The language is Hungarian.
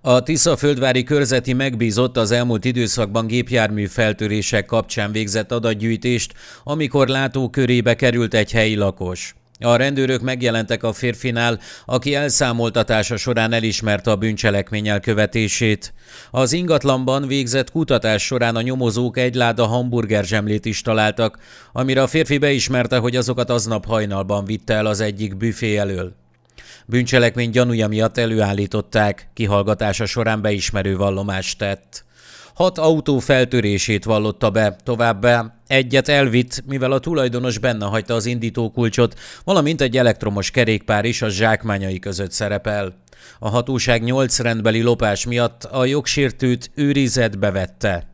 A Tiszaföldvári körzeti megbízott az elmúlt időszakban gépjármű feltörések kapcsán végzett adatgyűjtést, amikor látókörébe került egy helyi lakos. A rendőrök megjelentek a férfinál, aki elszámoltatása során elismerte a bűncselekmény elkövetését. Az ingatlanban végzett kutatás során a nyomozók egy láda hamburger zsemlét is találtak, amire a férfi beismerte, hogy azokat aznap hajnalban vitte el az egyik büfé elől. Bűncselekmény gyanúja miatt előállították, kihallgatása során beismerő vallomást tett. Hat autó feltörését vallotta be, továbbá egyet elvitt, mivel a tulajdonos benne hagyta az indítókulcsot, valamint egy elektromos kerékpár is a zsákmányai között szerepel. A hatóság nyolc rendbeli lopás miatt a jogsértőt őrizetbe vette.